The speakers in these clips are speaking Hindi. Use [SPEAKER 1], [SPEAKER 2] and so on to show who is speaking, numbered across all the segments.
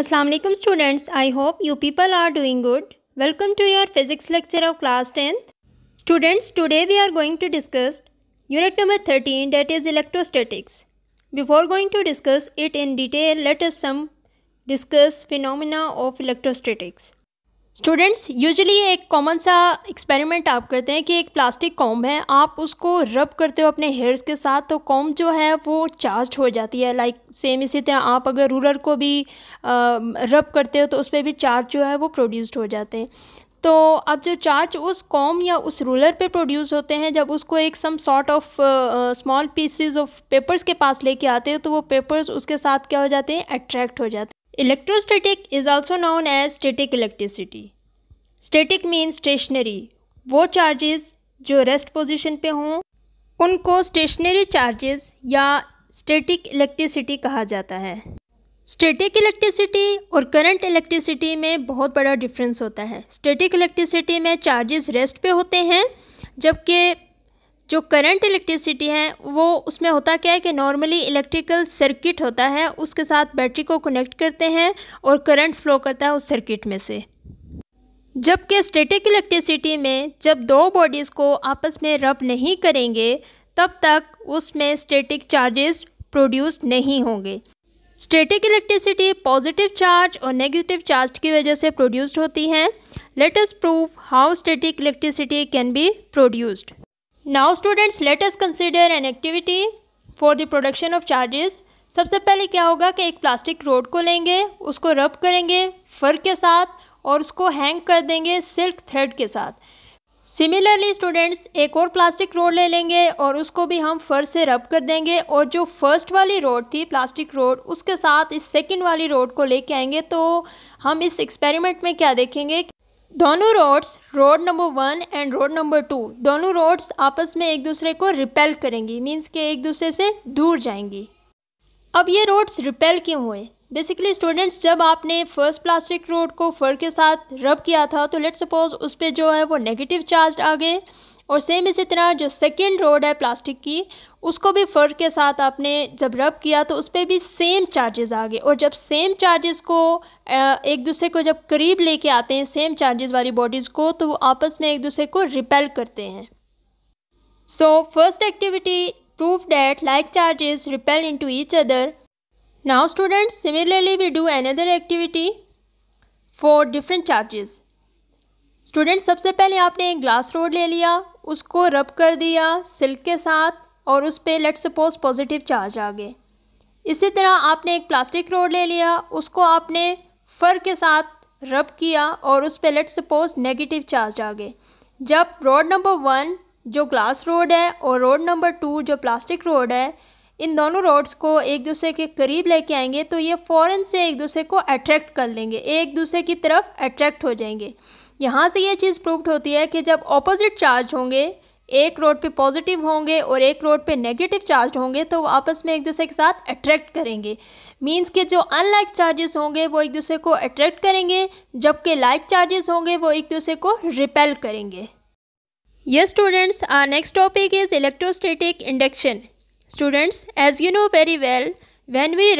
[SPEAKER 1] Assalamualaikum students, I hope you people are doing good. Welcome to your physics lecture of class 10th. Students, today we are going to discuss unit number 13 that is electrostatics. Before going to discuss it in detail, let us some discuss phenomena of electrostatics. Students usually एक कॉमन सा एक्सपेरिमेंट आप करते हैं कि एक प्लास्टिक कॉम है आप उसको रब करते हो अपने हेयर्स के साथ तो कॉम जो है वो चार्ज हो जाती है लाइक like, सेम इसी तरह आप अगर रूलर को भी आ, रब करते हो तो उस पर भी चार्ज जो है वो प्रोड्यूस्ड हो जाते हैं तो अब जो चार्ज उस कॉम या उस रूलर पे प्रोड्यूस होते हैं जब उसको एक some sort of small pieces of papers के पास लेके आते हैं तो वो पेपर्स उसके साथ क्या हो जाते हैं अट्रैक्ट हो जाते हैं electrostatic is also known as static electricity static mean stationary वो चार्जेस जो रेस्ट पोजिशन पे हों उनको स्टेशनरी चार्जेस या स्टेटिक इलेक्ट्रिसिटी कहा जाता है स्टेटिक इलेक्ट्रिसिटी और करंट इलेक्ट्रिसिटी में बहुत बड़ा डिफरेंस होता है स्टेटिक इलेक्ट्रिसिटी में चार्जेस रेस्ट पे होते हैं जबकि जो करंट इलेक्ट्रिसिटी है वो उसमें होता क्या है कि नॉर्मली इलेक्ट्रिकल सर्किट होता है उसके साथ बैटरी को कनेक्ट करते हैं और करंट फ्लो करता है उस सर्किट में से जबकि स्टैटिक इलेक्ट्रिसिटी में जब दो बॉडीज़ को आपस में रब नहीं करेंगे तब तक उसमें स्टैटिक चार्जेस प्रोड्यूस नहीं होंगे स्टैटिक इलेक्ट्रिसिटी पॉजिटिव चार्ज और नेगेटिव चार्ज की वजह से प्रोड्यूस्ड होती हैं let us prove how static electricity can be produced now students let's consider an activity for the production of charges सबसे पहले क्या होगा कि एक प्लास्टिक रोड को लेंगे उसको रब करेंगे फर के साथ और उसको हैंग कर देंगे सिल्क थ्रेड के साथ सिमिलरली स्टूडेंट्स एक और प्लास्टिक रोड ले लेंगे और उसको भी हम फर से रब कर देंगे और जो फर्स्ट वाली रोड थी प्लास्टिक रोड उसके साथ इस सेकेंड वाली रोड को लेके आएंगे तो हम इस एक्सपेरिमेंट में क्या देखेंगे दोनों rods rod number one and rod number two दोनों रोड्स आपस में एक दूसरे को रिपेल करेंगी मीन्स के एक दूसरे से दूर जाएंगी अब ये रोड्स रिपेल क्यों हुए बेसिकली स्टूडेंट्स जब आपने फर्स्ट प्लास्टिक रोड को फर के साथ रब किया था तो लेट सपोज उस पर जो है वो नेगेटिव चार्ज आ गए और सेम इसी तरह जो सेकेंड रोड है प्लास्टिक की उसको भी फर के साथ आपने जब रब किया तो उस पर भी सेम चार्जेस आ गए और जब सेम चार्जेस को एक दूसरे को जब करीब लेके आते हैं सेम चार्जेस वाली बॉडीज़ को तो वो आपस में एक दूसरे को रिपेल करते हैं so first activity like that repel into each other now student similarly we do an other activity for different charges student सबसे पहले आपने एक ग्लास रोड ले लिया उसको रब कर दिया सिल्क के साथ और उस पर लेट सपोज पॉजिटिव चार्ज आ गए इसी तरह आपने एक प्लास्टिक रोड ले लिया उसको आपने फर के साथ रब किया और उस पर लेट सपोज नेगेटिव चार्ज आ गए जब रोड नंबर वन जो ग्लास रोड है और रोड नंबर टू जो प्लास्टिक रोड है इन दोनों रोड्स को एक दूसरे के करीब लेके आएंगे तो ये फ़ौरन से एक दूसरे को अट्रैक्ट कर लेंगे एक दूसरे की तरफ अट्रैक्ट हो जाएंगे यहाँ से ये चीज़ प्रूव्ड होती है कि जब ऑपोजिट चार्ज होंगे एक रोड पे पॉजिटिव होंगे और एक रोड पे नेगेटिव चार्ज होंगे तो वो आपस में एक दूसरे के साथ अट्रैक्ट करेंगे मींस के जो अनलाइक चार्जेस होंगे वो एक दूसरे को अट्रैक्ट करेंगे जबकि लाइक चार्जेस होंगे वो एक दूसरे को रिपेल करेंगे ये students are next topic is electrostatic induction students as you know very well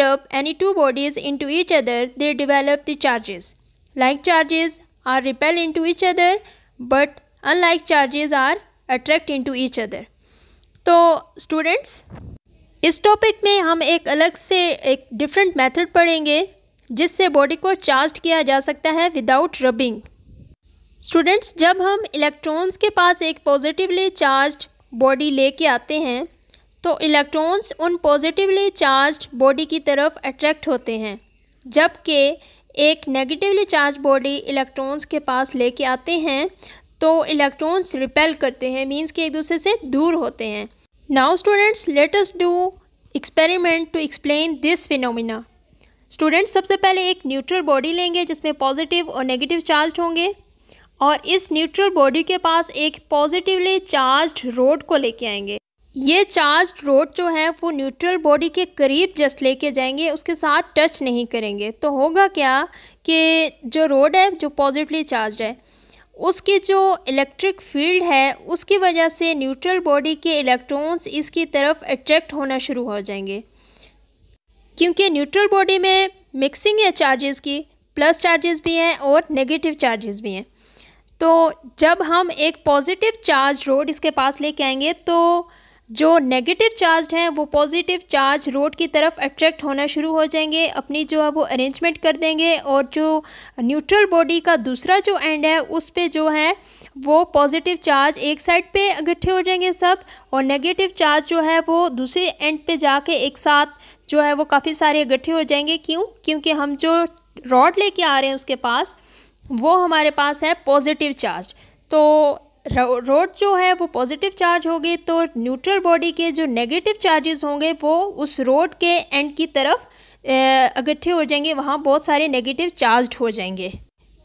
[SPEAKER 1] rub any two bodies into into other other, develop the charges like Like are repel into each other but unlike charges are attract into each other तो स्टूडेंट्स इस टॉपिक में हम एक अलग से एक डिफरेंट मेथड पढ़ेंगे जिससे बॉडी को चार्ज किया जा सकता है विदाउट रबिंग स्टूडेंट्स जब हम इलेक्ट्रॉन्स के पास एक पॉजिटिवली चार्ज बॉडी लेके आते हैं तो इलेक्ट्रॉन्स उन पॉजिटिवली चार्ज बॉडी की तरफ अट्रैक्ट होते हैं जबकि एक नेगेटिवली चार्ज बॉडी इलेक्ट्रॉन्स के पास लेके आते हैं तो इलेक्ट्रॉन्स रिपेल करते हैं मीन्स कि एक दूसरे से दूर होते हैं now students let's do experiment to explain this phenomena students सबसे पहले एक न्यूट्रल बॉडी लेंगे जिसमें पॉजिटिव और नेगेटिव चार्ज होंगे और इस न्यूट्रल बॉडी के पास एक पॉजिटिवली चार्ज रोड को लेके आएंगे ये चार्ज रोड जो है वो न्यूट्रल बॉडी के करीब जस्ट लेके जाएंगे उसके साथ टच नहीं करेंगे तो होगा क्या कि जो रोड है जो पॉजिटिवली चार्ज है उसकी जो इलेक्ट्रिक फील्ड है उसकी वजह से न्यूट्रल बॉडी के इलेक्ट्रॉन्स इसकी तरफ अट्रैक्ट होना शुरू हो जाएंगे क्योंकि न्यूट्रल बॉडी में मिक्सिंग है चार्जेस की प्लस चार्जेस भी हैं और नेगेटिव चार्जेस भी हैं तो जब हम एक पॉजिटिव चार्ज रोड इसके पास लेके आएंगे तो जो नेगेटिव चार्ज हैं वो पॉजिटिव चार्ज रोड की तरफ अट्रैक्ट होना शुरू हो जाएंगे अपनी जो है वो अरेंजमेंट कर देंगे और जो न्यूट्रल बॉडी का दूसरा जो एंड है उस पे जो है वो पॉजिटिव चार्ज एक साइड पे इकट्ठे हो जाएंगे सब और नेगेटिव चार्ज जो है वो दूसरे एंड पे जाके एक साथ जो है वो काफ़ी सारे इकट्ठे हो जाएंगे क्यों क्योंकि हम जो रॉड लेके आ रहे हैं उसके पास वो हमारे पास है पॉजिटिव चार्ज तो रोड जो है वो पॉजिटिव चार्ज होगी तो न्यूट्रल बॉडी के जो नेगेटिव चार्जेस होंगे वो उस रोड के एंड की तरफ इकट्ठे हो जाएंगे वहाँ बहुत सारे नेगेटिव चार्ज हो जाएंगे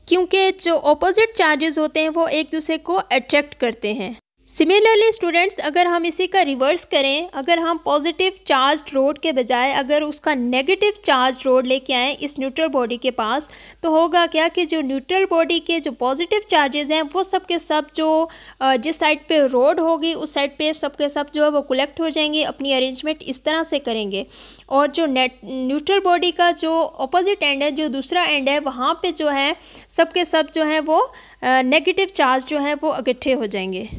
[SPEAKER 1] क्योंकि जो ऑपोजिट चार्जेस होते हैं वो एक दूसरे को अट्रैक्ट करते हैं सिमिलरली स्टूडेंट्स अगर हम इसी का रिवर्स करें अगर हम पॉजिटिव चार्ज रोड के बजाय अगर उसका नेगेटिव चार्ज रोड लेके आएँ इस न्यूट्रल बॉडी के पास तो होगा क्या कि जो न्यूट्रल बॉडी के जो पॉजिटिव चार्जेस हैं वो सब के सब जो जिस साइड पे रोड होगी उस साइड पे सब के सब जो है वो कलेक्ट हो जाएंगे अपनी अरेंजमेंट इस तरह से करेंगे और जो नेट न्यूट्रल बॉडी का जो अपोजिट एंड है जो दूसरा एंड है वहाँ पर जो है सब के सब जो है वो नेगेटिव चार्ज जो है वो इकट्ठे हो जाएंगे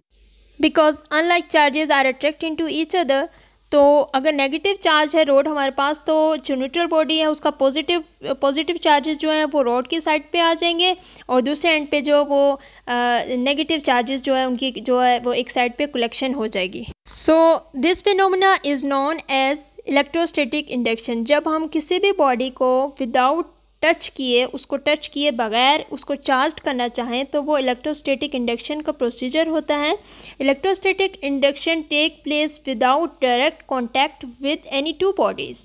[SPEAKER 1] because unlike charges are attract into each other तो अगर नेगेटिव चार्ज है रोड हमारे पास तो जो न्यूट्रल बॉडी है उसका पॉजिटिव पॉजिटिव चार्जेस जो हैं वो रोड की साइड पे आ जाएंगे और दूसरे एंड पे जो वो नेगेटिव चार्जेस जो है उनकी जो है वो एक साइड पे कलेक्शन हो जाएगी so this phenomena is known as electrostatic induction जब हम किसी भी बॉडी को विदाउट टच किए उसको टच किए बगैर उसको चार्ज करना चाहें तो वो इलेक्ट्रोस्टैटिक इंडक्शन का प्रोसीजर होता है electrostatic induction take place without direct contact with any two bodies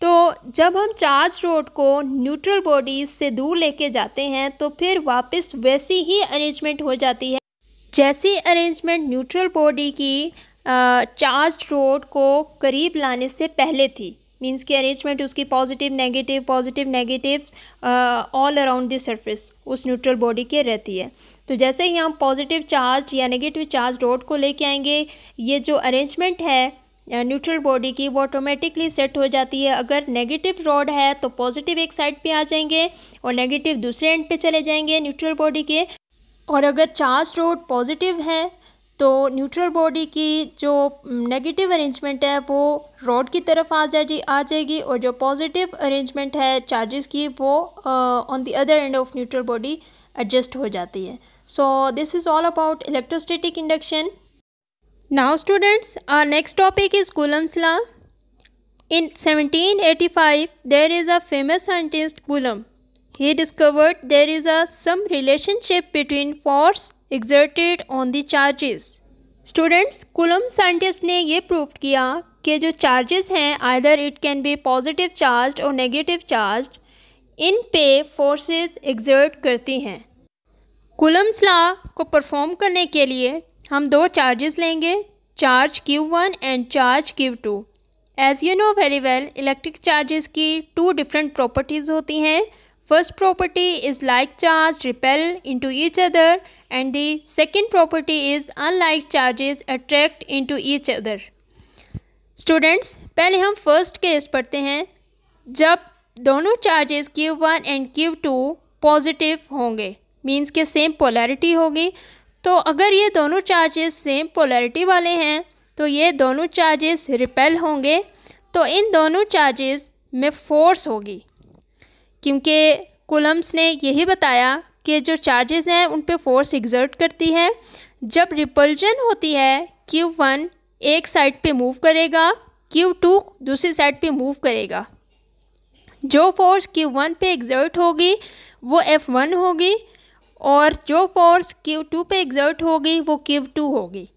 [SPEAKER 1] तो जब हम चार्ज रोड को न्यूट्रल बॉडीज से दूर लेके जाते हैं तो फिर वापस वैसी ही अरेंजमेंट हो जाती है जैसी अरेंजमेंट न्यूट्रल बॉडी की चार्ज रोड को करीब लाने से पहले थी मीन्स की अरेंजमेंट उसकी positive negative positive negative all around the surface उस न्यूट्रल बॉडी के रहती है तो जैसे ही हम पॉजिटिव चार्ज या नेगेटिव चार्ज रोड को लेके आएंगे ये जो अरेंजमेंट है न्यूट्रल uh, बॉडी की वो ऑटोमेटिकली सेट हो जाती है अगर नेगेटिव रोड है तो पॉजिटिव एक साइड पे आ जाएंगे और नेगेटिव दूसरे एंड पे चले जाएंगे न्यूट्रल बॉडी के और अगर चार्ज रोड पॉजिटिव है तो न्यूट्रल बॉडी की जो नेगेटिव mm, अरेंजमेंट है वो रॉड की तरफ आ जाएगी आ जाएगी और जो पॉजिटिव अरेंजमेंट है चार्जेस की वो on the other end of neutral body adjust हो जाती है so this is all about electrostatic induction now students are next topic is in law at 1785, there is a famous scientist Coulomb he discovered there is a some relationship between force exerted on the charges students Coulomb scientist ने ये प्रूव किया कि जो चार्जेस हैं either it can be positive charge और नेगेटिव चार्ज इन पे फोर्सेस एग्जर्ट करती हैं कुलम्स ला को परफॉर्म करने के लिए हम दो चार्जेस लेंगे charge Q1 and charge Q2 as you know very well electric charges की टू डिफरेंट प्रॉपर्टीज़ होती हैं first property is like charge repel into each other and the second property is unlike charges attract into each other students पहले हम फर्स्ट केस पढ़ते हैं जब दोनों charges Q1 one and Q2 two positive होंगे मीन्स के सेम पोलैरिटी होगी तो अगर ये दोनों चार्जेस सेम पोलैरिटी वाले हैं तो ये दोनों चार्जेस रिपेल होंगे तो इन दोनों चार्जेस में फोर्स होगी क्योंकि कुलम्स ने यही बताया के जो चार्जेस हैं उन पे फोर्स एग्जर्ट करती है जब रिपल्जन होती है क्यू वन एक साइड पे मूव करेगा क्यू टू दूसरी साइड पे मूव करेगा जो फोर्स क्यू वन पे एग्जर्ट होगी वो एफ़ वन होगी और जो फोर्स क्यू टू पे एग्जर्ट होगी वो क्यू टू होगी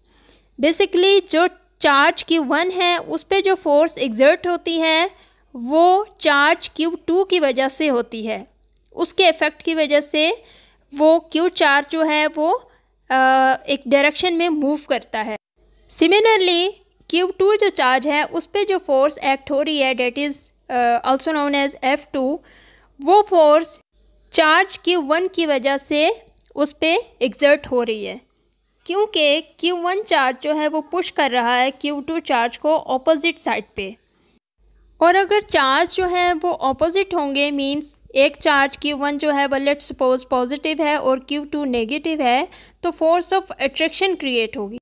[SPEAKER 1] बेसिकली जो चार्ज क्यू वन है उस पर जो फोर्स एग्जर्ट होती है वो चार्ज क्यू टू की वजह से होती है उसके इफ़ेक्ट की वजह से वो क्यू चार जो है वो आ, एक डायरेक्शन में मूव करता है सिमिलरली क्यू टू जो चार्ज है उस पर जो फोर्स एक्ट हो रही है that is also known as F two वो फोर्स चार्ज क्यू वन की वजह से उस पर एग्जर्ट हो रही है क्योंकि क्यू वन चार्ज जो है वो पुश कर रहा है क्यू टू चार्ज को ऑपोजिट साइड पे और अगर चार्ज जो है वो ऑपोजिट होंगे मींस एक चार्ज क्यू वन जो है वह लेट सपोज पॉजिटिव है और क्यू टू नेगेटिव है तो फोर्स ऑफ अट्रैक्शन क्रिएट होगी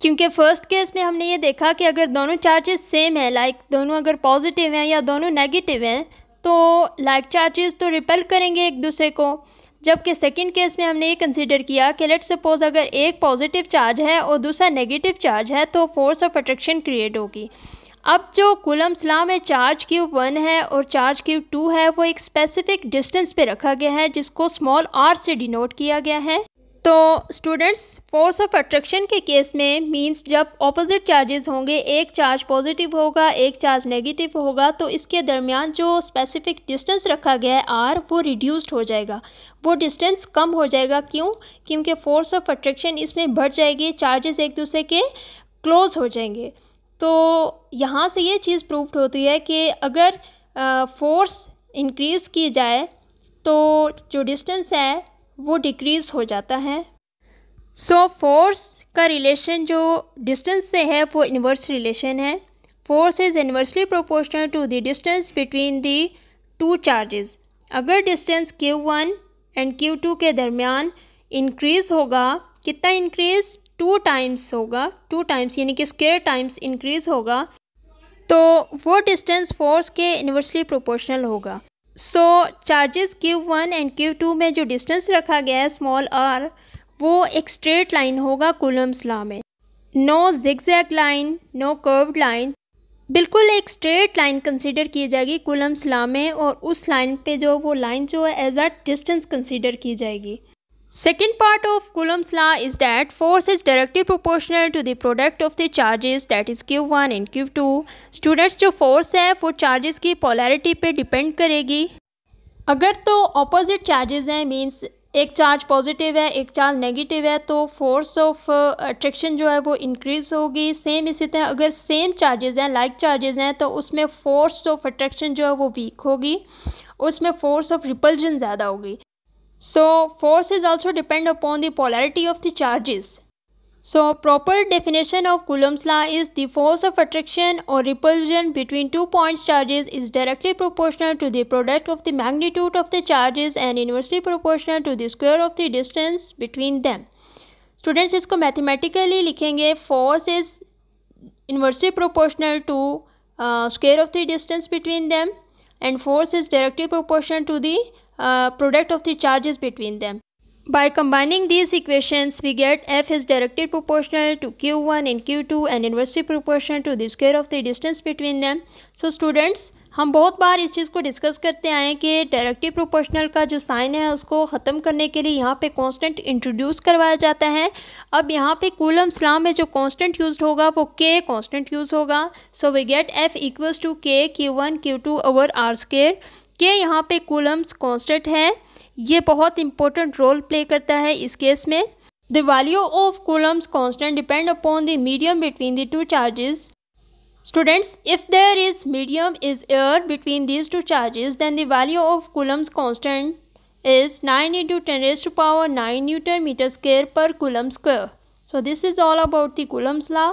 [SPEAKER 1] क्योंकि फ़र्स्ट केस में हमने ये देखा कि अगर दोनों चार्जेस सेम हैं लाइक दोनों अगर पॉजिटिव हैं या दोनों नेगेटिव हैं तो लाइक चार्जेस तो रिपेल करेंगे एक दूसरे को जबकि सेकंड केस में हमने ये कंसिडर किया कि लेट सपोज अगर एक पॉजिटिव चार्ज है और दूसरा नेगेटिव चार्ज है तो फोर्स ऑफ अट्रैक्शन क्रिएट होगी अब जो कुलम्सला में चार्ज क्यूब वन है और चार्ज क्यूब टू है वो एक स्पेसिफिक डिस्टेंस पे रखा गया है जिसको स्मॉल आर से डिनोट किया गया है तो स्टूडेंट्स फोर्स ऑफ अट्रैक्शन के केस में मींस जब ऑपोजिट चार्जेस होंगे एक चार्ज पॉजिटिव होगा एक चार्ज नेगेटिव होगा तो इसके दरमियान जो स्पेसिफिक डिस्टेंस रखा गया है आर वो रिड्यूस्ड हो जाएगा वो डिस्टेंस कम हो जाएगा क्यों क्योंकि फोर्स ऑफ अट्रैक्शन इसमें बढ़ जाएगी चार्जेस एक दूसरे के क्लोज हो जाएंगे तो यहाँ से ये चीज़ प्रूफ होती है कि अगर फ़ोर्स इंक्रीज़ की जाए तो जो डिस्टेंस है वो डिक्रीज़ हो जाता है सो फोर्स का रिलेशन जो डिस्टेंस से है वो इन्वर्स रिलेशन है force is inversely proportional to the distance between the two charges अगर डिस्टेंस Q1 एंड Q2 के दरमियान इंक्रीज़ होगा कितना इंक्रीज़ टू टाइम्स होगा टू टाइम्स यानी कि स्केयर टाइम्स इंक्रीज़ होगा तो वो डिस्टेंस फोर्स के इन्वर्सली प्रोपोर्शनल होगा so charges Q one and Q two में जो डिस्टेंस रखा गया है स्मॉल आर वो एक स्ट्रेट लाइन होगा कुलम्स लॉ में no zag line no curved line बिल्कुल एक स्ट्रेट लाइन कंसीडर की जाएगी कुलम्स लॉ में और उस लाइन पे जो वो लाइन जो है एज अ डिस्टेंस कंसीडर की जाएगी Second part of Coulomb's law is that force is directly proportional to the product of the charges that is Q1 and Q2. Students जो फोर्स है वो चार्जेस की पोलैरिटी पे डिपेंड करेगी अगर तो ऑपोजिट चार्जेस हैं मींस एक चार्ज पॉजिटिव है एक चार्ज नेगेटिव है तो फोर्स ऑफ अट्रैक्शन जो है वो इंक्रीज होगी सेम इसी तरह अगर सेम चार्जेस हैं लाइक चार्जेस हैं तो उसमें फोर्स ऑफ अट्रैक्शन जो है वो वीक होगी उसमें फोर्स ऑफ रिपल्जन ज़्यादा होगी So forces also depend upon the polarity of the charges. So proper definition of Coulomb's law is the force of attraction or repulsion between two points charges is directly proportional to the product of the magnitude of the charges and inversely proportional to the square of the distance between them. Students इसको मैथमेटिकली लिखेंगे is inversely proportional to to uh, square of the distance between them, and force is directly proportional to the product of the charges between them. By combining these equations, we get f is directly proportional to q1 and q2 and inversely proportional to the square of the distance between them. So students, हम बहुत बार इस चीज़ को डिस्कस करते आए कि डायरेक्टिव प्रोपोर्शनल का जो साइन है उसको ख़त्म करने के लिए यहाँ पे कांस्टेंट इंट्रोड्यूस करवाया जाता है अब यहाँ पे कूलम स्लाम में जो कांस्टेंट यूज्ड होगा वो के कांस्टेंट यूज़ होगा so we get F equals to K Q one Q two over R square के यहाँ पे कूलम्स कॉन्स्टेंट है ये बहुत इंपॉर्टेंट रोल प्ले करता है इस केस में the value of Coulomb's constant depend upon the medium between the two charges students if there is medium is air between these two charges then the value of Coulomb's constant is nine into ten raise to power nine newton metre square per coulomb square so this is all about the Coulomb's law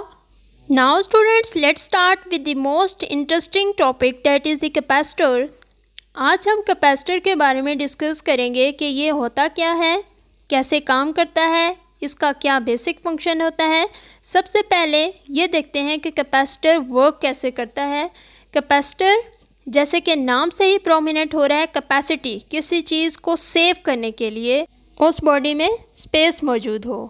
[SPEAKER 1] now students let start with the most interesting topic that is the capacitor आज हम कैपेसिटर के बारे में डिस्कस करेंगे कि ये होता क्या है कैसे काम करता है इसका क्या बेसिक फंक्शन होता है सबसे पहले ये देखते हैं कि कैपेसिटर वर्क कैसे करता है कैपेसिटर जैसे कि नाम से ही प्रोमिनेंट हो रहा है कैपेसिटी किसी चीज़ को सेव करने के लिए उस बॉडी में स्पेस मौजूद हो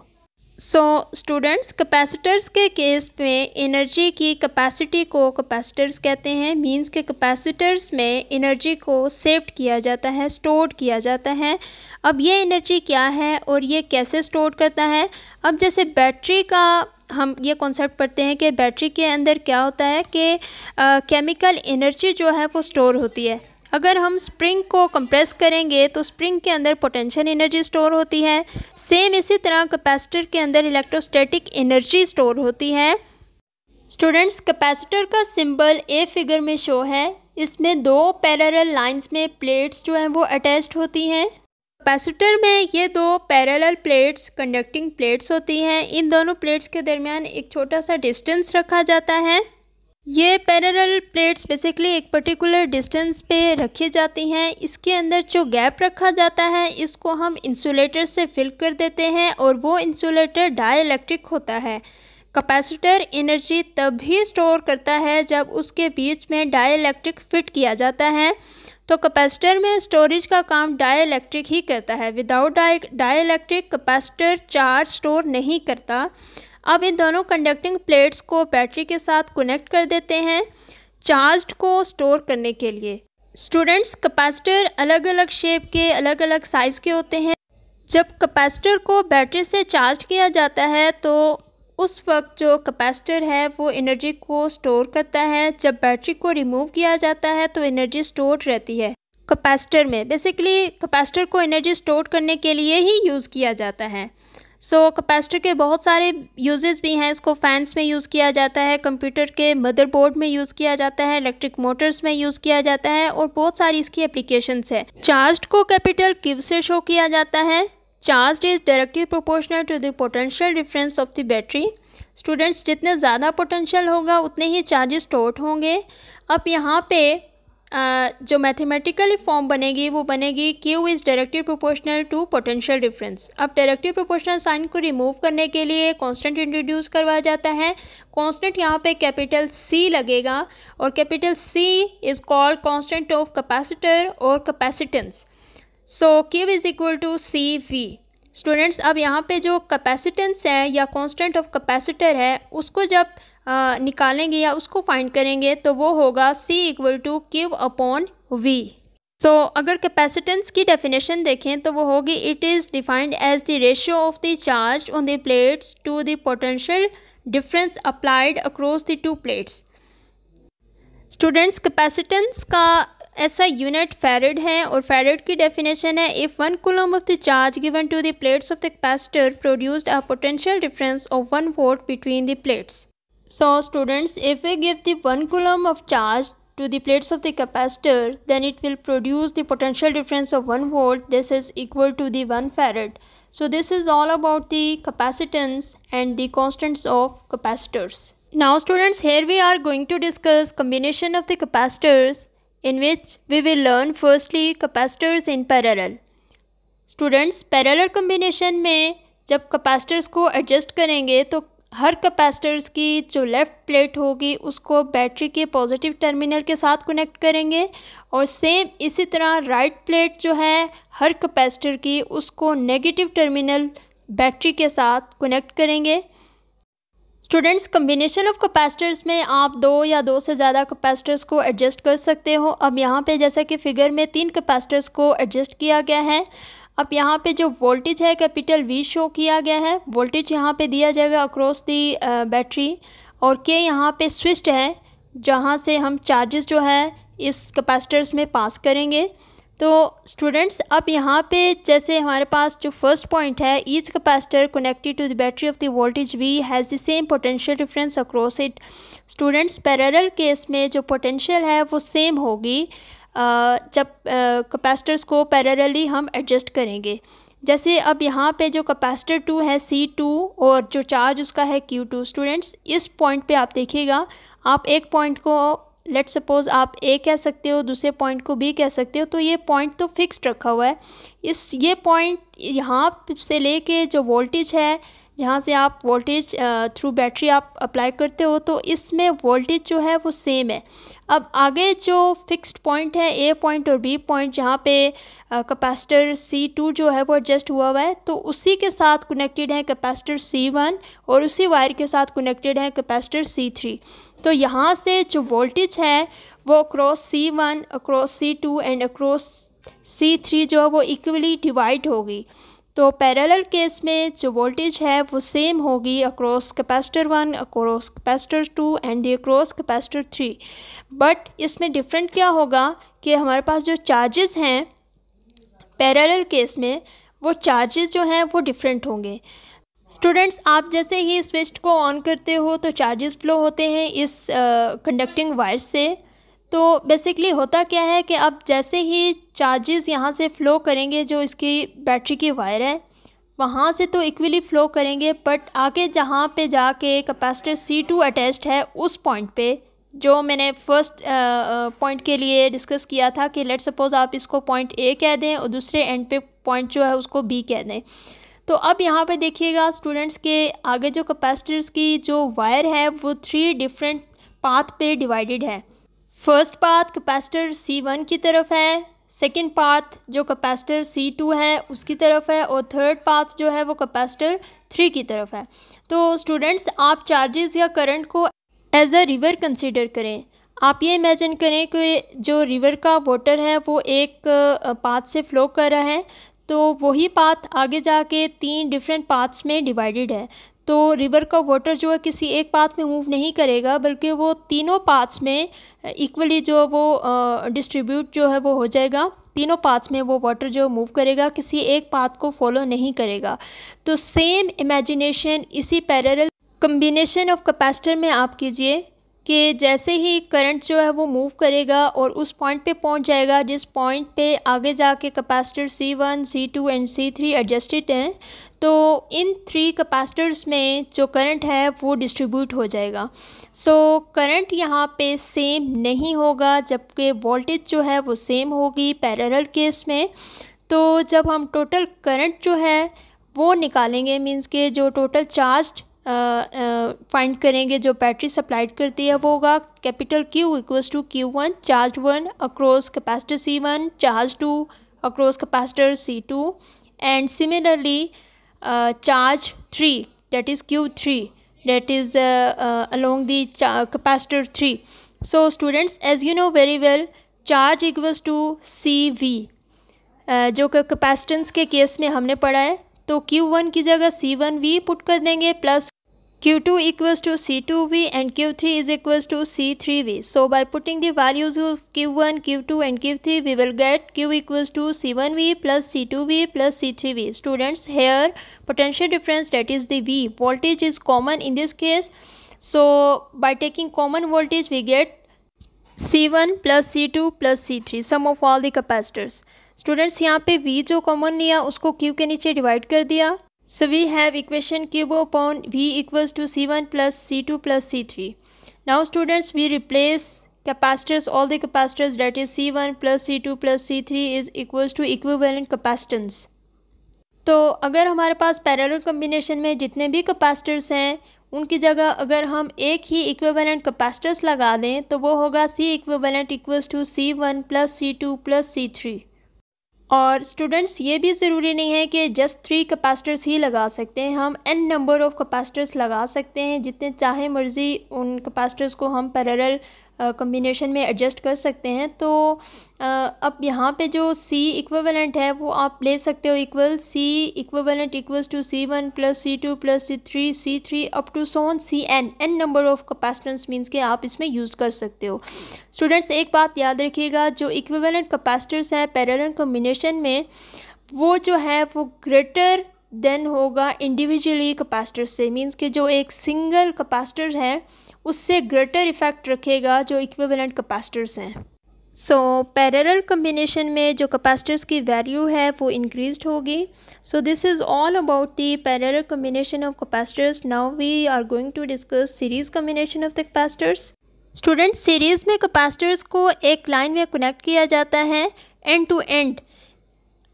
[SPEAKER 1] सो स्टूडेंट्स कैपेसिटर्स के केस में एनर्जी की कैपेसिटी को कैपेसिटर्स कहते हैं मींस के कैपेसिटर्स में एनर्जी को सेव्ड किया जाता है स्टोर किया जाता है अब ये एनर्जी क्या है और ये कैसे स्टोर करता है अब जैसे बैटरी का हम ये कॉन्सेप्ट पढ़ते हैं कि बैटरी के अंदर क्या होता है कि केमिकल एनर्जी जो है वो स्टोर होती है अगर हम स्प्रिंग को कंप्रेस करेंगे तो स्प्रिंग के अंदर पोटेंशियल एनर्जी स्टोर होती है सेम इसी तरह कैपेसिटर के अंदर इलेक्ट्रोस्टैटिक एनर्जी स्टोर होती है स्टूडेंट्स कैपेसिटर का सिंबल ए फिगर में शो है इसमें दो पैरेलल लाइंस में प्लेट्स जो हैं वो अटैच्ड होती हैं कैपेसिटर में ये दो पैरेलल प्लेट्स कंडक्टिंग प्लेट्स होती हैं इन दोनों प्लेट्स के दरमियान एक छोटा सा डिस्टेंस रखा जाता है ये पैरल प्लेट्स बेसिकली एक पर्टिकुलर डिस्टेंस पे रखी जाती हैं इसके अंदर जो गैप रखा जाता है इसको हम इंसुलेटर से फिल कर देते हैं और वो इंसुलेटर डाई होता है कैपेसिटर एनर्जी तब ही स्टोर करता है जब उसके बीच में डाई फिट किया जाता है तो कैपेसिटर में स्टोरेज का काम डाई ही करता है without die die capacitor charge store नहीं करता अब इन दोनों कंडक्टिंग प्लेट्स को बैटरी के साथ कनेक्ट कर देते हैं चार्ज को स्टोर करने के लिए स्टूडेंट्स कैपेसिटर अलग अलग शेप के अलग अलग साइज़ के होते हैं जब कैपेसिटर को बैटरी से चार्ज किया जाता है तो उस वक्त जो कैपेसिटर है वो एनर्जी को स्टोर करता है जब बैटरी को रिमूव किया जाता है तो एनर्जी स्टोर रहती है कैपेसिटर में बेसिकली कैपेसिटर को एनर्जी स्टोर करने के लिए ही यूज़ किया जाता है सो so, कैपेसिटर के बहुत सारे यूजेस भी हैं इसको फैंस में यूज़ किया जाता है कंप्यूटर के मदरबोर्ड में यूज़ किया जाता है इलेक्ट्रिक मोटर्स में यूज़ किया जाता है और बहुत सारी इसकी एप्लीकेशंस है चार्ज को कैपिटल किव से शो किया जाता है charge is directly proportional to the potential difference of the battery students जितने ज़्यादा पोटेंशियल होगा उतने ही चार्जेस टोट होंगे अब यहाँ पे जो मैथमेटिकली फॉर्म बनेगी वो बनेगी Q is directly proportional to potential difference अब डायरेक्टिव प्रोपोर्शनल साइन को रिमूव करने के लिए कांस्टेंट इंट्रोड्यूस करवाया जाता है कांस्टेंट यहाँ पे कैपिटल सी लगेगा और capital C is called constant of capacitor और capacitance so Q is equal to C V students अब यहाँ पे जो कैपेसिटेंस है या कांस्टेंट ऑफ कैपेसिटर है उसको जब निकालेंगे या उसको फाइंड करेंगे तो वो होगा C equal to Q upon V so अगर कैपेसिटेंस की डेफिनेशन देखें तो वो होगी it is defined as the ratio of the charge on the plates to the potential difference applied across the two plates students capacitance का ऐसा यूनिट फेरेड है और फेरेड की डेफिनेशन है if one coulomb of the charge given to the plates of the capacitor produced a potential difference of one volt between the plates So students, if we give the 1 coulomb of charge to the plates of the capacitor, then it will produce the potential difference of 1 volt. This is equal to the 1 farad. So this is all about the capacitance and the constants of capacitors. Now students, here we are going to discuss combination of the capacitors in which we will learn firstly capacitors in parallel. Students, parallel combination में जब capacitors को adjust करेंगे तो हर कैपेसिटर्स की जो लेफ़्ट प्लेट होगी उसको बैटरी के पॉजिटिव टर्मिनल के साथ कनेक्ट करेंगे और सेम इसी तरह राइट प्लेट जो है हर कैपेसिटर की उसको नेगेटिव टर्मिनल बैटरी के साथ कनेक्ट करेंगे स्टूडेंट्स कम्बिनेशन ऑफ कैपेसिटर्स में आप दो या दो से ज़्यादा कैपेसिटर्स को एडजस्ट कर सकते हो अब यहाँ पे जैसा कि फिगर में तीन कैपेसिटर्स को एडजस्ट किया गया है अब यहाँ पे जो वोल्टेज है कैपिटल वी शो किया गया है वोल्टेज यहाँ पे दिया जाएगा अक्रॉस दी बैटरी और के यहाँ पे स्विस्ट है जहाँ से हम चार्जेस जो है इस कैपेसिटर्स में पास करेंगे तो स्टूडेंट्स अब यहाँ पे जैसे हमारे पास जो फर्स्ट पॉइंट है each capacitor connected to the battery of the voltage V has the same potential difference across it students parallel case में जो पोटेंशियल है वो सेम होगी जब कैपेसिटर्स को पैरेलली हम एडजस्ट करेंगे जैसे अब यहाँ पे जो कैपेसिटर टू है सी टू और जो चार्ज उसका है क्यू टू स्टूडेंट्स इस पॉइंट पे आप देखिएगा आप एक पॉइंट को लेट सपोज़ आप ए कह सकते हो दूसरे पॉइंट को बी कह सकते हो तो ये पॉइंट तो फिक्स्ड रखा हुआ है इस ये पॉइंट यहाँ से लेके जो वोल्टेज है जहाँ से आप वोल्टेज थ्रू बैटरी आप अप्लाई करते हो तो इसमें वोल्टेज जो है वो सेम है अब आगे जो फिक्स्ड पॉइंट है ए पॉइंट और बी पॉइंट जहाँ पे कैपेसिटर सी टू जो है वो एडजस्ट हुआ हुआ है तो उसी के साथ कनेक्टेड है कैपेसिटर सी वन और उसी वायर के साथ कनेक्टेड है कैपेसिटर सी थ्री तो यहाँ से जो वोल्टेज है वो across C one across C two and across C three जो है वो इक्वली डिवाइड होगी तो पैरेलल केस में जो वोल्टेज है वो सेम होगी across capacitor one across capacitor two and the across capacitor three but इसमें डिफरेंट क्या होगा कि हमारे पास जो चार्जेस हैं पैरेलल केस में वो चार्जेस जो हैं वो डिफरेंट होंगे स्टूडेंट्स आप जैसे ही स्विच को ऑन करते हो तो चार्जेस फ्लो होते हैं इस कंडक्टिंग uh, वायर से तो बेसिकली होता क्या है कि अब जैसे ही चार्जेस यहाँ से फ़्लो करेंगे जो इसकी बैटरी की वायर है वहाँ से तो इक्वली फ़्लो करेंगे बट आगे जहाँ पे जाके कैपेसिटर सी टू अटैच्ड है उस पॉइंट पे जो मैंने फर्स्ट पॉइंट के लिए डिस्कस किया था कि लेट सपोज़ आप इसको पॉइंट ए कह दें और दूसरे एंड पे पॉइंट जो है उसको बी कह दें तो अब यहाँ पे देखिएगा स्टूडेंट्स के आगे जो कैपेसिटर्स की जो वायर है वो थ्री डिफरेंट पाथ पे डिवाइडेड है first path capacitor C one की तरफ है सेकेंड पाथ जो कैपेसिटर सी टू है उसकी तरफ है और थर्ड पाथ जो है वो कैपेसिटर थ्री की तरफ है तो स्टूडेंट्स आप चार्जेस या करंट को एज अ रिवर कंसिडर करें आप ये इमेजिन करें कि जो रिवर का वाटर है वो एक पाथ से फ्लो कर रहा है तो वही पाथ आगे जाके तीन डिफरेंट पाथ्स में डिवाइडेड है तो रिवर का वाटर जो है किसी एक पाथ में मूव नहीं करेगा बल्कि वो तीनों पाथ्स में इक्वली जो वो डिस्ट्रीब्यूट जो है वो हो जाएगा तीनों पाथ्स में वो वाटर जो मूव करेगा किसी एक पाथ को फॉलो नहीं करेगा तो सेम इमेजिनेशन इसी पैरेलल कम्बिनेशन ऑफ कैपेसिटर में आप कीजिए कि जैसे ही करंट जो है वो मूव करेगा और उस पॉइंट पे पहुंच जाएगा जिस पॉइंट पे आगे जाके capacitor C one C two and C three adjusted हैं तो इन थ्री कैपेसिटर्स में जो करंट है वो डिस्ट्रीब्यूट हो जाएगा सो करंट यहाँ पे सेम नहीं होगा जबकि वोल्टेज जो है वो सेम होगी पैरेलल केस में तो जब हम टोटल करंट जो है वो निकालेंगे मींस के जो टोटल चार्ज फाइंड करेंगे जो बैटरी सप्लाइड करती है वो होगा capital Q equals to Q one charge one across capacitor C one charge two across capacitor C two and similarly charge three that is Q three that is along the capacitor three so students as you know very well charge equals to C V जो कैपेसिटेंस के केस में हमने पढ़ा है तो Q1 की जगह C1V पुट कर देंगे plus Q2 equals to C2V and Q3 is equals to C3V. So by putting the values of Q1, Q2 and Q3 we will get Q equals to C1V plus C2V plus C3V. Students here potential difference that is the V voltage is common in this case. So by taking common voltage we get C1 plus C2 plus C3 sum of all the capacitors. Students, here यहाँ पे V common common usko Q Q के नीचे divide कर दिया So we have equation q upon V equals to C1 plus C2 plus C3. Now students we replace capacitors all the capacitors that is C1 plus C2 plus C3 is equals to equivalent capacitance. तो अगर हमारे पास पैरेलल कम्बिनेशन में जितने भी कैपेसिटर्स हैं उनकी जगह अगर हम एक ही इक्विवेलेंट कैपेसिटर्स लगा दें तो वो होगा C equivalent equals to C one plus C two plus C three और स्टूडेंट्स ये भी ज़रूरी नहीं है कि जस्ट थ्री कैपेसिटर्स ही लगा सकते हैं हम एन नंबर ऑफ़ कैपेसिटर्स लगा सकते हैं जितने चाहे मर्ज़ी उन कैपेसिटर्स को हम पैरेलल कम्बिनेशन में एडजस्ट कर सकते हैं तो अब यहाँ पे जो C इक्वलेंट है वो आप ले सकते हो equal C equivalent equals to C1 one plus C two plus C three C three up to so on C N N number of capacitance means के आप इसमें यूज़ कर सकते हो स्टूडेंट्स एक बात याद रखिएगा जो इक्वलेंट कैपेसिटर्स हैं पैरल कम्बिनेशन में वो जो है वो ग्रेटर देन होगा इंडिविजुअली कैपेसिटर से मीन्स के जो एक सिंगल कैपेसिटर है उससे ग्रेटर इफ़ेक्ट रखेगा जो इक्विवेलेंट कैपेसिटर्स हैं सो पैरेलल कम्बिनेशन में जो कैपेसिटर्स की वैल्यू है वो इंक्रीज होगी so this is all about the parallel combination of capacitors now we are going to discuss series combination of the capacitors student series में कैपेसिटर्स को एक लाइन में कनेक्ट किया जाता है एंड टू एंड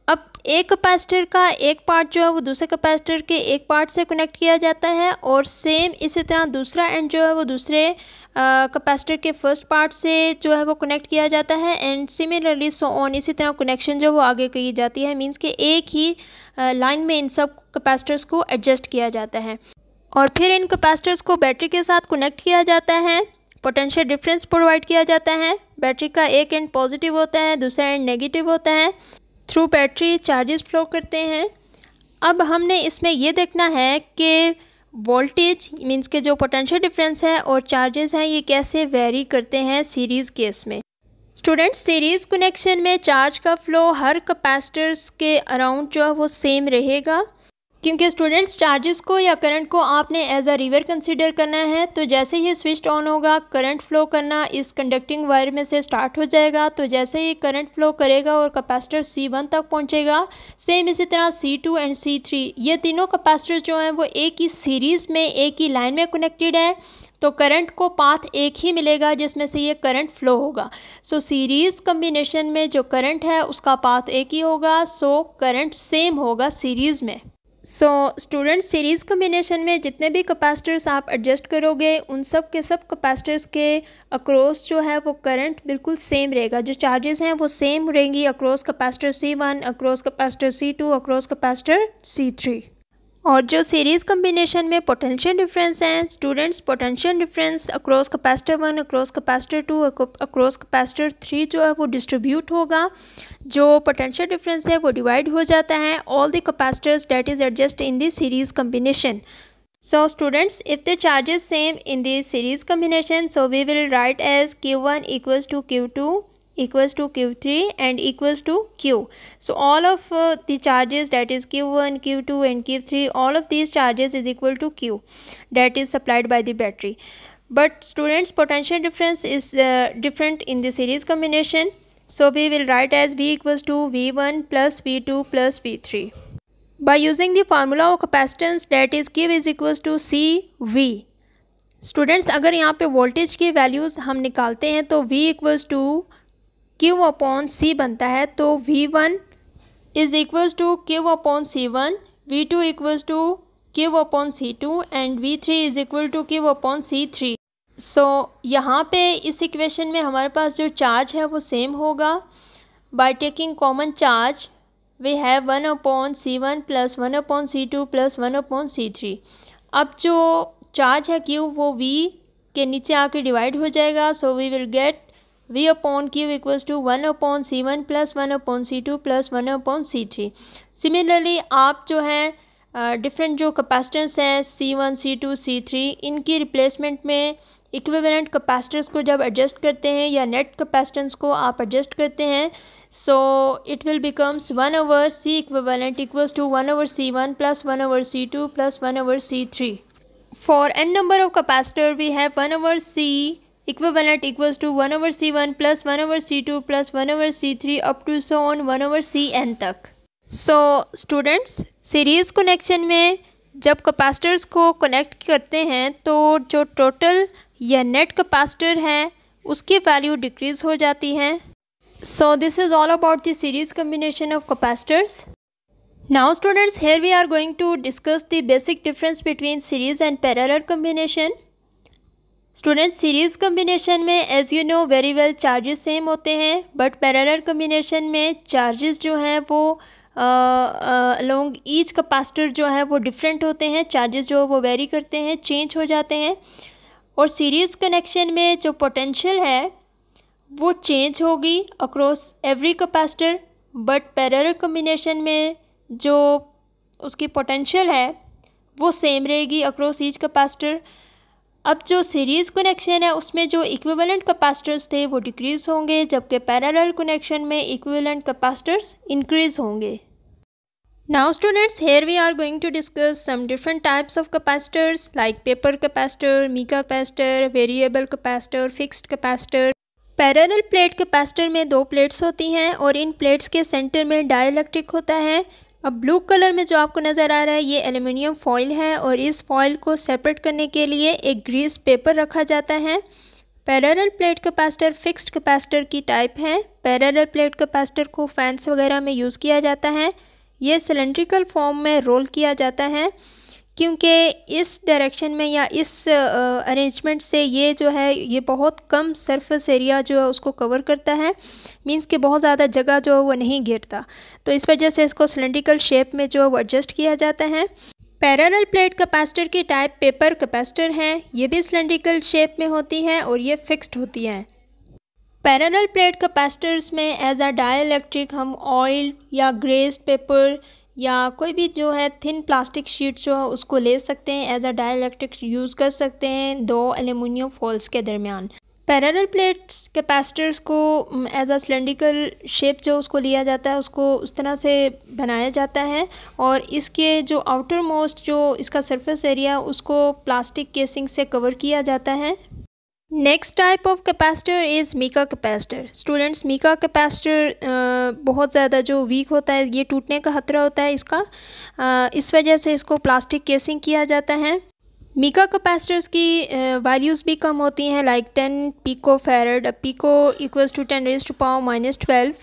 [SPEAKER 1] अब एक कैपेसिटर का एक पार्ट जो है वो दूसरे कैपेसिटर के एक पार्ट से कनेक्ट किया जाता है और सेम इसी तरह दूसरा एंड जो है वो दूसरे कैपेसिटर के फर्स्ट पार्ट से जो है वो कनेक्ट किया जाता है एंड सिमिलरली सो ऑन इसी तरह कनेक्शन जो वो आगे की जाती है मींस के एक ही लाइन में इन सब कैपेसिटर्स को एडजस्ट किया जाता है और फिर इन कैपेसिटर्स को बैटरी के साथ कनेक्ट किया जाता है पोटेंशियल डिफरेंस प्रोवाइड किया जाता है बैटरी का एक एंड पॉजिटिव होता है दूसरा एंड नेगेटिव होता है थ्रू बैटरी चार्जेस फ्लो करते हैं अब हमने इसमें ये देखना है कि वोल्टेज मींस के जो पोटेंशियल डिफरेंस है और चार्जेस हैं ये कैसे वेरी करते हैं सीरीज़ केस में स्टूडेंट्स सीरीज़ कनेक्शन में चार्ज का फ़्लो हर कैपेसिटर्स के अराउंड जो है वो सेम रहेगा क्योंकि स्टूडेंट्स चार्जेस को या करंट को आपने एज अ रिवर कंसिडर करना है तो जैसे ही स्विच ऑन होगा करंट फ्लो करना इस कंडक्टिंग वायर में से स्टार्ट हो जाएगा तो जैसे ही करंट फ्लो करेगा और कैपेसिटर सी वन तक पहुंचेगा सेम इसी तरह C two and C three ये तीनों कैपेसिटर जो हैं वो एक ही सीरीज़ में एक ही लाइन में कनेक्टेड है तो करंट को पाथ एक ही मिलेगा जिसमें से ये करंट फ्लो होगा सो सीरीज़ कम्बिनेशन में जो करंट है उसका पाथ एक ही होगा सो करंट सेम होगा सीरीज़ में सो स्टूडेंट सीरीज़ कम्बिनेशन में जितने भी कैपेसिटर्स आप एडजस्ट करोगे उन सब के सब कैपेसिटर्स के अक्रॉस जो है वो करंट बिल्कुल सेम रहेगा जो चार्जेस हैं वो सेम रहेंगी across capacitor C one across capacitor C two across capacitor C three और जो सीरीज़ कम्बिनेशन में पोटेंशियल डिफरेंस हैं students potential difference across capacitor one across capacitor two across capacitor three जो है वो डिस्ट्रीब्यूट होगा जो पोटेंशियल डिफरेंस है वो डिवाइड हो जाता है all the capacitors that is adjust in this series combination students if the charges same in this series combination so we will write as Q one equals to Q two equals to q3 and equals to q so all of uh, the charges that is q1 q2 and q3 all of these charges is equal to q that is supplied by the battery but students potential difference is uh, different in the series combination so we will write as v equals to v1 plus v2 plus v3 by using the formula of capacitance that is q is equals to c v students अगर यहाँ पे वोल्टेज की वैल्यूज़ हम निकालते हैं तो V equals to Q upon C बनता है तो V one is equals to Q upon C one V two equals to Q upon C two and V three is equal to Q upon C three so यहाँ पे इस इक्वेशन में हमारे पास जो चार्ज है वो सेम होगा by taking common charge we have one upon C one plus one upon C two plus one upon C three अब जो चार्ज है क्यू वो वी के नीचे आके डिवाइड हो जाएगा so we will get V upon Q equals to one upon C one plus one upon C two plus one upon C three similarly आप जो है डिफरेंट जो कैपेसिटेंस हैं C one C two C three इनकी रिप्लेसमेंट में इक्विवेलेंट कैपेसिटर्स को जब एडजस्ट करते हैं या नेट कैपेसिटेंस को आप एडजस्ट करते हैं so it will becomes one over C equivalent equals to one over C one plus one over C two plus one over C three for N number of capacitor we have one over C equivalent equals to 1 over c1 plus 1 over c2 plus 1 over c3 up to so on 1 over cn तक सो स्टूडेंट्स सीरीज़ कनेक्शन में जब कैपेसिटर्स को कनेक्ट करते हैं तो जो टोटल या नेट कैपेसिटर हैं उसकी वैल्यू डिक्रीज़ हो जाती हैं So this is all about the series combination of capacitors. Now students here we are going to discuss the basic difference between series and parallel combination. Student series combination में as you know very well charges same होते हैं बट पैरेलल कम्बिनेशन में चार्जेस जो हैं वो अलोंग ईच कैपेसिटर जो है वो डिफरेंट होते हैं चार्जेस जो वो वेरी करते हैं चेंज हो जाते हैं और सीरीज़ कनेक्शन में जो पोटेंशियल है वो चेंज होगी across every capacitor but parallel combination में जो उसकी पोटेंशियल है वो सेम रहेगी अक्रॉस ईच कैपेसिटर अब जो सीरीज कनेक्शन है उसमें जो इक्विवेलेंट कैपेसिटर्स थे वो डिक्रीज होंगे जबकि पैरेलल कनेक्शन में इक्विवेलेंट कैपेसिटर्स इंक्रीज होंगे now students here we are going to discuss some different types of capacitors like paper capacitor mica capacitor variable capacitor fixed capacitor parallel plate capacitor में दो प्लेट्स होती हैं और इन प्लेट्स के सेंटर में डाइलेक्ट्रिक होता है अब ब्लू कलर में जो आपको नज़र आ रहा है ये एल्युमिनियम फॉइल है और इस फॉइल को सेपरेट करने के लिए एक ग्रीस पेपर रखा जाता है parallel plate capacitor fixed capacitor की टाइप है पैरेलल प्लेट कैपेसिटर को फैंस वगैरह में यूज़ किया जाता है ये सिलेंड्रिकल फॉर्म में रोल किया जाता है क्योंकि इस डायरेक्शन में या इस अरेंजमेंट से ये जो है ये बहुत कम सरफेस एरिया जो है उसको कवर करता है मींस कि बहुत ज़्यादा जगह जो है वो नहीं घेरता तो इस वजह से इसको सिलेंड्रिकल शेप में जो है वो एडजस्ट किया जाता है पैरेलल प्लेट कैपेसिटर की टाइप पेपर कैपेसिटर हैं ये भी सिलेंड्रिकल शेप में होती हैं और ये फिक्स्ड होती हैं पैरेलल प्लेट कैपेसिटर्स में एज अ डाई हम ऑयल या ग्रेस पेपर या कोई भी जो है थिन प्लास्टिक शीट जो है उसको ले सकते हैं एज अ डायलैक्ट्रिक यूज़ कर सकते हैं दो एल्यूमिनियम फॉल्स के दरमियान पैरल प्लेट्स कैपेसिटर्स को एज अ सिलेंड्रिकल शेप जो उसको लिया जाता है उसको उस तरह से बनाया जाता है और इसके जो आउटर मोस्ट जो इसका सरफेस एरिया उसको प्लास्टिक केसिंग से कवर किया जाता है next type of capacitor is mica capacitor students mica capacitor बहुत ज़्यादा जो वीक होता है ये टूटने का खतरा होता है इसका आ, uh, इस वजह से इसको प्लास्टिक केसिंग किया जाता है मीका कैपेसिटर्स की वैल्यूज़ uh, भी कम होती हैं like ten pico farad pico equals to ten raise to power minus twelve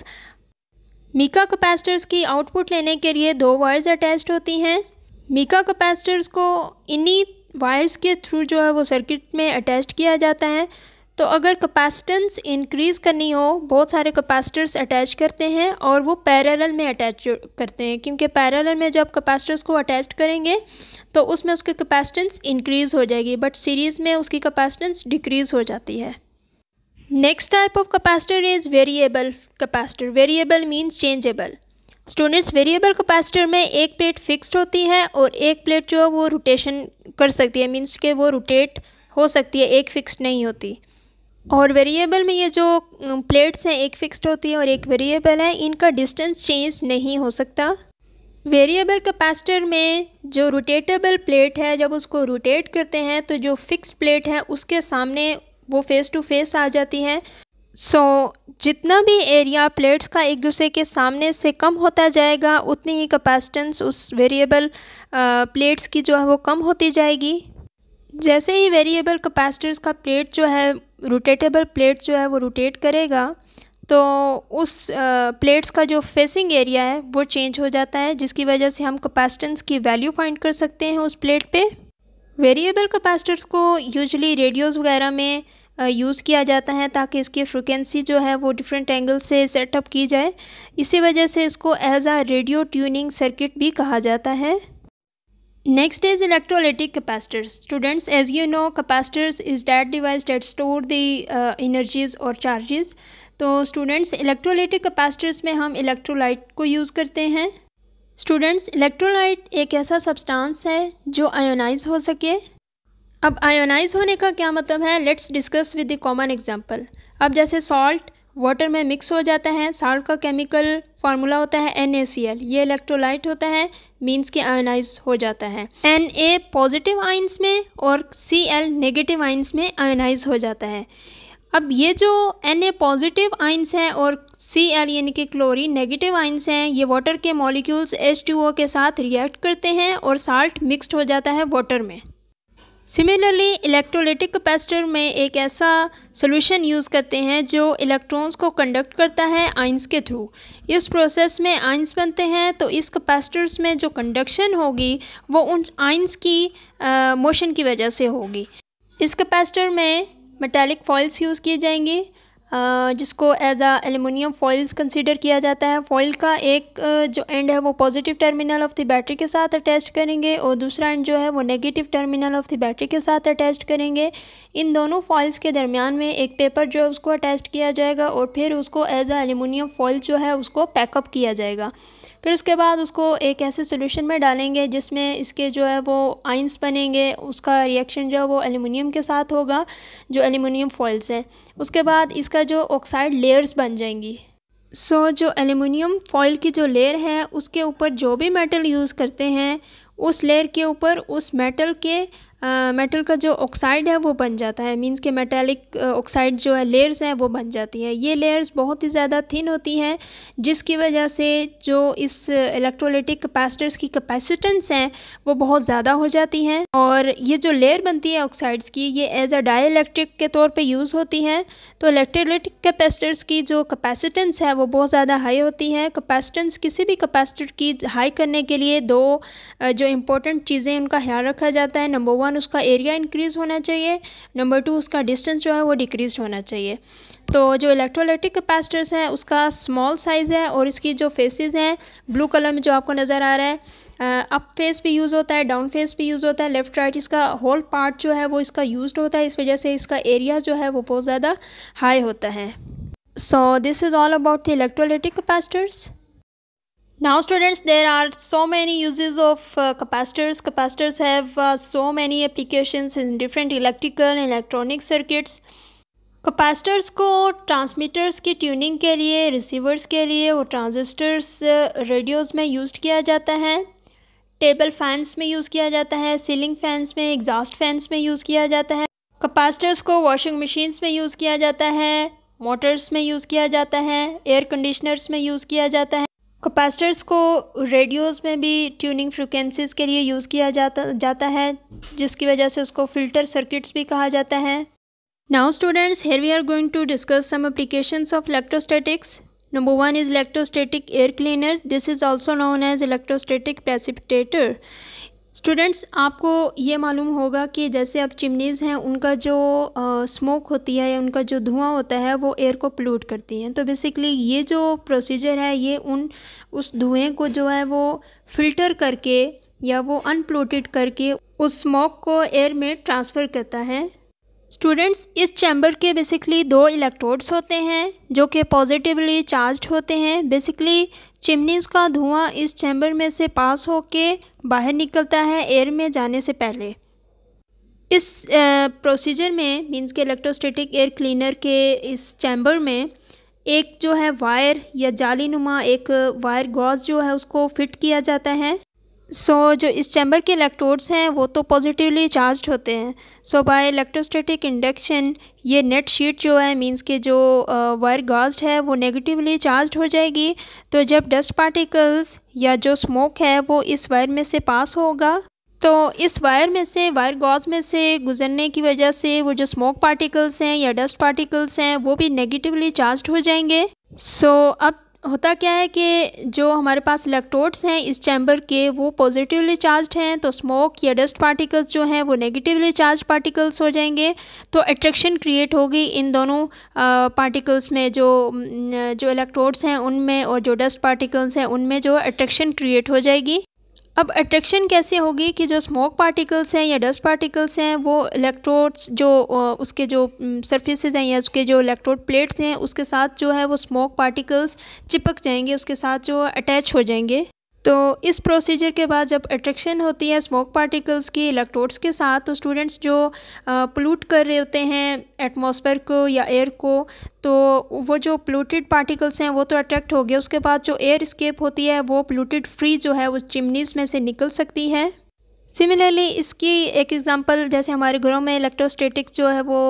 [SPEAKER 1] mica capacitors की आउटपुट लेने के लिए दो वायर्स अटैच्ड होती हैं मीका कैपेसिटर्स को इन्हीं वायर्स के थ्रू जो है वो सर्किट में अटैच किया जाता है तो अगर कैपेसिटेंस इंक्रीज़ करनी हो बहुत सारे कैपेसिटर्स अटैच करते हैं और वो पैरेलल में अटैच करते हैं क्योंकि पैरेलल में जब कैपेसिटर्स को अटैच करेंगे तो उसमें उसकी कैपेसिटेंस इंक्रीज़ हो जाएगी बट सीरीज़ में उसकी कैपेसिटेंस डिक्रीज़ हो जाती है next type of capacitor is variable capacitor variable means changeable students variable capacitor में एक प्लेट फिक्स्ड होती है और एक प्लेट जो है वो रोटेशन कर सकती है मीन्स के वो रोटेट हो सकती है एक फिक्स्ड नहीं होती और वेरिएबल में ये जो प्लेट्स हैं एक फिक्स्ड होती है और एक वेरिएबल है इनका डिस्टेंस चेंज नहीं हो सकता वेरिएबल कैपेसिटर में जो रोटेटेबल प्लेट है जब उसको रोटेट करते हैं तो जो फिक्स प्लेट है उसके सामने वो फेस टू फेस आ जाती है सो so, जितना भी एरिया प्लेट्स का एक दूसरे के सामने से कम होता जाएगा उतनी ही कैपेसिटेंस उस वेरिएबल प्लेट्स uh, की जो है वो कम होती जाएगी जैसे ही वेरिएबल कैपेसिटर्स का प्लेट जो है रोटेटेबल प्लेट जो है वो रोटेट करेगा तो उस प्लेट्स uh, का जो फेसिंग एरिया है वो चेंज हो जाता है जिसकी वजह से हम कैपेसिटेंस की वैल्यू फाइंड कर सकते हैं उस प्लेट पे वेरिएबल कैपेसिटर्स को यूजली रेडियोज़ वगैरह में यूज़ किया जाता है ताकि इसकी फ्रिक्वेंसी जो है वो डिफरेंट एंगल से सेटअप की जाए इसी वजह से इसको as a radio tuning circuit भी कहा जाता है next is electrolytic capacitors students as you know capacitors is that device that store the energies और चार्जेस तो स्टूडेंट्स इलेक्ट्रोलिटिक कैपेसिटर्स में हम इलेक्ट्रोलाइट को यूज़ करते हैं स्टूडेंट्स इलेक्ट्रोलाइट एक ऐसा सब्सटेंस है जो आयोनाइज हो सके अब आयोनाइज होने का क्या मतलब है let's discuss with the common example अब जैसे सॉल्ट वाटर में मिक्स हो जाता है साल्ट का केमिकल फार्मूला होता है एन ये इलेक्ट्रोलाइट होता है मीन्स के आयोनाइज हो जाता है एन ए पॉजिटिव आइंस में और सी एल नेगेटिव आइंस में आयोनाइज हो जाता है अब ये जो एन ए पॉजिटिव आइंस हैं और सी एल यानी कि क्लोरीन नेगेटिव आइंस हैं ये वाटर के मॉलिक्यूल्स एच टू ओ के साथ रिएक्ट करते हैं और साल्ट मिक्सड हो जाता है वाटर में सिमिलरली इलेक्ट्रोलिटिक कैपेसिटर में एक ऐसा सॉल्यूशन यूज़ करते हैं जो इलेक्ट्रॉन्स को कंडक्ट करता है आइंस के थ्रू इस प्रोसेस में आइंस बनते हैं तो इस कैपेसिटर्स में जो कंडक्शन होगी वो उन आइंस की मोशन की वजह से होगी इस कैपेसिटर में मेटालिक फॉइल्स यूज़ किए जाएंगे जिसको as a aluminium foils consider किया जाता है फॉइल का एक जो एंड है वो positive terminal of the battery के साथ अटैच करेंगे और दूसरा एंड जो है वो negative terminal of the battery के साथ अटैच करेंगे इन दोनों फॉइल्स के दरमियान में एक पेपर जो है उसको अटैच किया जाएगा और फिर उसको एज आ एलुमिनियम फॉइल जो है उसको पैकअप किया जाएगा फिर उसके बाद उसको एक ऐसे सोल्यूशन में डालेंगे जिसमें इसके जो है वो आइंस बनेंगे उसका रिएक्शन जो है वो एलुमिनियम के साथ होगा जो एलुमिनियम फॉइल्स हैं उसके बाद इसका जो ऑक्साइड लेयर्स बन जाएंगी सो so, जो एल्यूमिनियम फॉइल की जो लेयर है उसके ऊपर जो भी मेटल यूज़ करते हैं उस लेयर के ऊपर उस मेटल के मेटल का जो ऑक्साइड है वो बन जाता है मींस के मेटेलिक ऑक्साइड जो है लेयर्स हैं वो बन जाती हैं ये लेयर्स बहुत ही ज़्यादा थिन होती हैं जिसकी वजह से जो इस इलेक्ट्रोलिटिक कैपेसिटर्स की कैपेसिटेंस हैं वो बहुत ज़्यादा हो जाती हैं और ये जो लेयर बनती है ऑक्साइड्स की ये एज अ डाई के तौर पर यूज़ होती हैं तो इलेक्ट्रोलिटिक कैपेसिटर्स की जो कैपेसिटेंस है वो बहुत ज़्यादा हाई होती है कैपेसिटेंस किसी भी कैपेसिटर की हाई करने के लिए दो जो इम्पोर्टेंट चीज़ें उनका ख्याल रखा जाता है नंबर वन वन उसका एरिया इंक्रीज होना चाहिए नंबर टू उसका डिस्टेंस जो है वो डिक्रीज होना चाहिए तो जो इलेक्ट्रोलाइटिक कैपेसिटर्स हैं उसका स्मॉल साइज़ है और इसकी जो फेसेस हैं ब्लू कलर में जो आपको नज़र आ रहा है अप फेस भी यूज़ होता है डाउन फेस भी यूज़ होता है लेफ्ट राइट इसका होल पार्ट जो है वो इसका यूज होता है इस वजह से इसका एरिया जो है वो बहुत ज़्यादा हाई होता है so this is all about the electrolytic capacitors Now students there are so many uses of uh, capacitors. Capacitors have uh, so many applications in different electrical and electronic circuits. Capacitors को ट्रांसमीटर्स की ट्यूनिंग के लिए रिसीवर्स के लिए और ट्रांजिस्टर्स रेडियोज़ uh, में यूज़ किया जाता है टेबल फैंस में यूज़ किया जाता है सीलिंग फैंस में एग्जॉस्ट फैंस में यूज़ किया जाता है कैपेसिटर्स को वॉशिंग मशीन्स में यूज़ किया जाता है मोटर्स में यूज़ किया जाता है एयर कंडीशनर्स में यूज़ किया जाता है कैपेसिटर्स को रेडियोस में भी ट्यूनिंग फ्रिक्वेंसीज़ के लिए यूज़ किया जाता जाता है जिसकी वजह से उसको फ़िल्टर सर्किट्स भी कहा जाता है now students here we are going to discuss some application of electrostatics number one is electrostatic air cleaner this is also known as electrostatic precipitator students आपको ये मालूम होगा कि जैसे अब चिमनीज़ हैं उनका जो स्मोक होती है या उनका जो धुआं होता है वो एयर को पोल्यूट करती हैं तो बेसिकली ये जो प्रोसीजर है ये उन उस धुएँ को जो है वो फिल्टर करके या वो अनप्लूटेड करके उस स्मोक को एयर में ट्रांसफ़र करता है स्टूडेंट्स इस चैम्बर के बेसिकली दो इलेक्ट्रोड्स होते हैं जो कि पॉजिटिवली चार्ज होते हैं बेसिकली चिमनीज़ का धुआं इस चैम्बर में से पास होके बाहर निकलता है एयर में जाने से पहले इस प्रोसीजर में मींस के इलेक्ट्रोस्टेटिक एयर क्लीनर के इस चैम्बर में एक जो है वायर या जाली नुमा एक वायर गॉज जो है उसको फिट किया जाता है सो so, जो इस चैम्बर के इलेक्ट्रोड्स हैं वो तो पॉजिटिवली चार्ज होते हैं सो बाय इलेक्ट्रोस्टैटिक इंडक्शन ये नेट शीट जो है मींस के जो वायर uh, गॉस्ड है वो नेगेटिवली चार्ज हो जाएगी तो जब डस्ट पार्टिकल्स या जो स्मोक है वो इस वायर में से पास होगा तो इस वायर में से वायर गॉज में से गुजरने की वजह से वो जो स्मोक पार्टिकल्स हैं या डस्ट पार्टिकल्स हैं वो भी नेगेटिवली चार्ज हो जाएंगे सो so, अब होता क्या है कि जो हमारे पास इलेक्ट्रोड्स हैं इस चैम्बर के वो पॉजिटिवली चार्ज हैं तो स्मोक या डस्ट पार्टिकल्स जो हैं वो नेगेटिवली चार्ज पार्टिकल्स हो जाएंगे तो अट्रैक्शन क्रिएट होगी इन दोनों पार्टिकल्स में जो जो इलेक्ट्रोड्स हैं उनमें और जो डस्ट पार्टिकल्स हैं उनमें जो अट्रैक्शन क्रिएट हो जाएगी अब अट्रैक्शन कैसे होगी कि जो स्मोक पार्टिकल्स हैं या डस्ट पार्टिकल्स हैं वो इलेक्ट्रोड्स जो उसके जो सरफेसेस हैं या उसके जो इलेक्ट्रोड प्लेट्स हैं उसके साथ जो है वो स्मोक पार्टिकल्स चिपक जाएंगे उसके साथ जो अटैच हो जाएंगे तो इस प्रोसीजर के बाद जब अट्रैक्शन होती है स्मोक पार्टिकल्स की इलेक्ट्रोड्स के साथ तो स्टूडेंट्स जो पोलूट कर रहे होते हैं एटमॉस्फेयर को या एयर को तो वो जो पोलूटेड पार्टिकल्स हैं वो तो अट्रैक्ट हो गए उसके बाद जो एयर स्केप होती है वो पोलूटेड फ्री जो है उस चिमनीज़ में से निकल सकती है सिमिलरली इसकी एक एग्ज़ाम्पल जैसे हमारे घरों में इलेक्ट्रोस्टेटिक जो है वो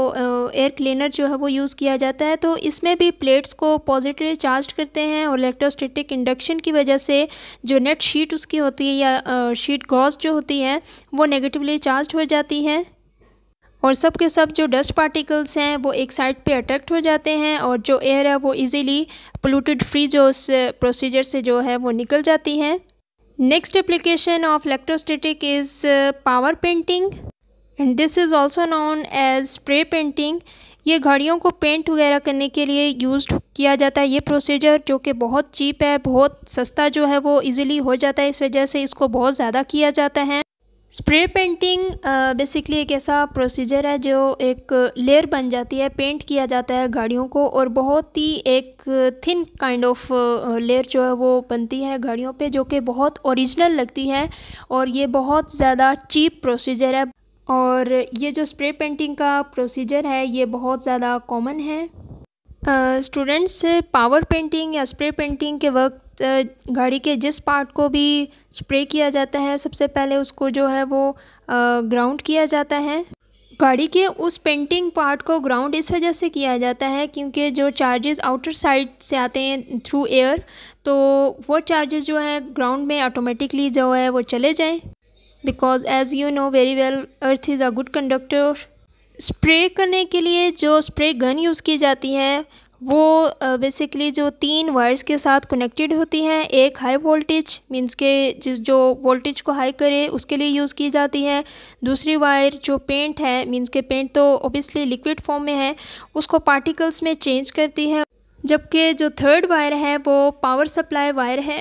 [SPEAKER 1] एयर क्लीनर जो है वो यूज़ किया जाता है तो इसमें भी प्लेट्स को पॉजिटिव चार्ज करते हैं और इलेक्ट्रोस्टेटिक इंडक्शन की वजह से जो नेट शीट उसकी होती है या शीट गॉस जो होती है वो नेगेटिवली चार्ज हो जाती है और सब के सब जो डस्ट पार्टिकल्स हैं वो एक साइड पे अट्रैक्ट हो जाते हैं और जो एयर है वो इजीली पोल्यूटेड फ्री जो उस प्रोसीजर से जो है वो निकल जाती है Next application of electrostatic is uh, power painting and this is also known as spray painting. ये घड़ियों को पेंट वगैरह करने के लिए यूज़ किया जाता है ये प्रोसीजर जो कि बहुत चीप है बहुत सस्ता जो है वो इजीली हो जाता है इस वजह से इसको बहुत ज़्यादा किया जाता है स्प्रे पेंटिंग बेसिकली एक ऐसा प्रोसीजर है जो एक लेयर बन जाती है पेंट किया जाता है गाड़ियों को और बहुत ही एक थिन काइंड ऑफ लेयर जो है वो बनती है गाड़ियों पे जो कि बहुत ओरिजिनल लगती है और ये बहुत ज़्यादा चीप प्रोसीजर है और ये जो स्प्रे पेंटिंग का प्रोसीजर है ये बहुत ज़्यादा कॉमन है स्टूडेंट्स पावर पेंटिंग या स्प्रे पेंटिंग के वक्त गाड़ी के जिस पार्ट को भी स्प्रे किया जाता है सबसे पहले उसको जो है वो ग्राउंड किया जाता है गाड़ी के उस पेंटिंग पार्ट को ग्राउंड इस वजह से किया जाता है क्योंकि जो चार्जेस आउटर साइड से आते हैं थ्रू एयर तो वो चार्जेस जो है ग्राउंड में ऑटोमेटिकली जो है वो चले जाएँ because as you know very well earth is a good conductor spray करने के लिए जो स्प्रे गन यूज़ की जाती है वो बेसिकली जो तीन वायर्स के साथ कनेक्टेड होती हैं एक हाई वोल्टेज मींस के जिस जो वोल्टेज को हाई करे उसके लिए यूज़ की जाती है दूसरी वायर जो पेंट है मींस के पेंट तो ओबियसली लिक्विड फॉर्म में है उसको पार्टिकल्स में चेंज करती है जबकि जो थर्ड वायर है वो पावर सप्लाई वायर है